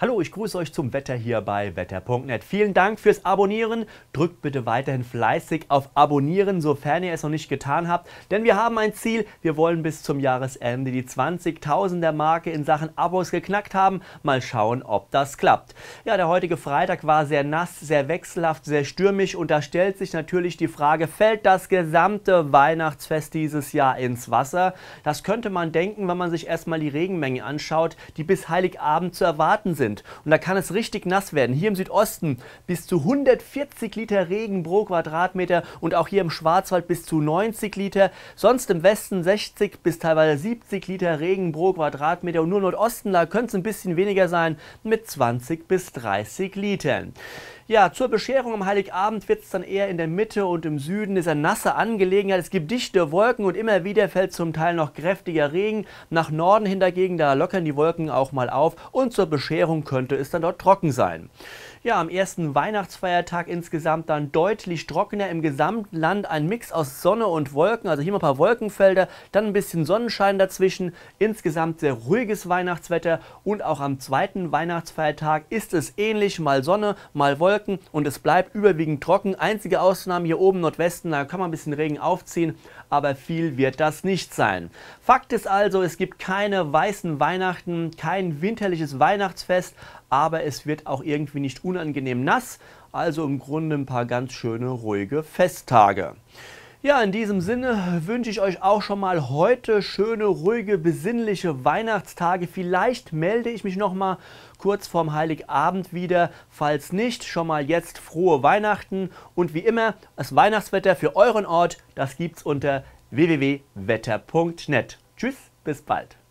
Hallo, ich grüße euch zum Wetter hier bei wetter.net. Vielen Dank fürs Abonnieren. Drückt bitte weiterhin fleißig auf Abonnieren, sofern ihr es noch nicht getan habt. Denn wir haben ein Ziel. Wir wollen bis zum Jahresende die 20.000er Marke in Sachen Abos geknackt haben. Mal schauen, ob das klappt. Ja, der heutige Freitag war sehr nass, sehr wechselhaft, sehr stürmisch. Und da stellt sich natürlich die Frage, fällt das gesamte Weihnachtsfest dieses Jahr ins Wasser? Das könnte man denken, wenn man sich erstmal die Regenmengen anschaut, die bis Heiligabend zu erwarten sind sind. Und da kann es richtig nass werden. Hier im Südosten bis zu 140 Liter Regen pro Quadratmeter und auch hier im Schwarzwald bis zu 90 Liter. Sonst im Westen 60 bis teilweise 70 Liter Regen pro Quadratmeter und nur im Nordosten, da könnte es ein bisschen weniger sein mit 20 bis 30 Litern. Ja, zur Bescherung am Heiligabend wird es dann eher in der Mitte und im Süden ist eine nasse Angelegenheit. Es gibt dichte Wolken und immer wieder fällt zum Teil noch kräftiger Regen. Nach Norden hin dagegen, da lockern die Wolken auch mal auf und zur Bescherung könnte es dann dort trocken sein. Ja, am ersten Weihnachtsfeiertag insgesamt dann deutlich trockener im gesamten Land. Ein Mix aus Sonne und Wolken, also hier mal ein paar Wolkenfelder, dann ein bisschen Sonnenschein dazwischen. Insgesamt sehr ruhiges Weihnachtswetter und auch am zweiten Weihnachtsfeiertag ist es ähnlich, mal Sonne, mal Wolken bewirken und es bleibt überwiegend trocken. Einzige Ausnahme hier oben Nordwesten, da kann man ein bisschen Regen aufziehen, aber viel wird das nicht sein. Fakt ist also, es gibt keine weißen Weihnachten, kein winterliches Weihnachtsfest, aber es wird auch irgendwie nicht unangenehm nass. Also im Grunde ein paar ganz schöne, ruhige Festtage. Ja, in diesem Sinne wünsche ich euch auch schon mal heute schöne, ruhige, besinnliche Weihnachtstage. Vielleicht melde ich mich noch mal kurz vorm Heiligabend wieder. Falls nicht, schon mal jetzt frohe Weihnachten und wie immer, das Weihnachtswetter für euren Ort, das gibt's unter www.wetter.net. Tschüss, bis bald.